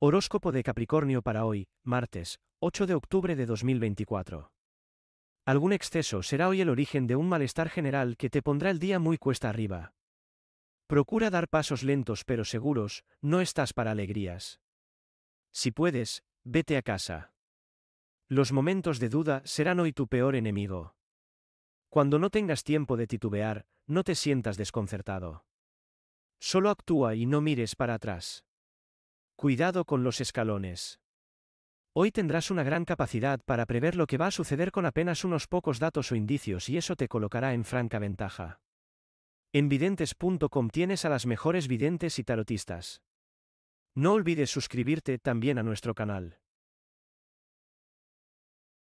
Horóscopo de Capricornio para hoy, martes, 8 de octubre de 2024. Algún exceso será hoy el origen de un malestar general que te pondrá el día muy cuesta arriba. Procura dar pasos lentos pero seguros, no estás para alegrías. Si puedes, vete a casa. Los momentos de duda serán hoy tu peor enemigo. Cuando no tengas tiempo de titubear, no te sientas desconcertado. Solo actúa y no mires para atrás. Cuidado con los escalones. Hoy tendrás una gran capacidad para prever lo que va a suceder con apenas unos pocos datos o indicios y eso te colocará en franca ventaja. En videntes.com tienes a las mejores videntes y tarotistas. No olvides suscribirte también a nuestro canal.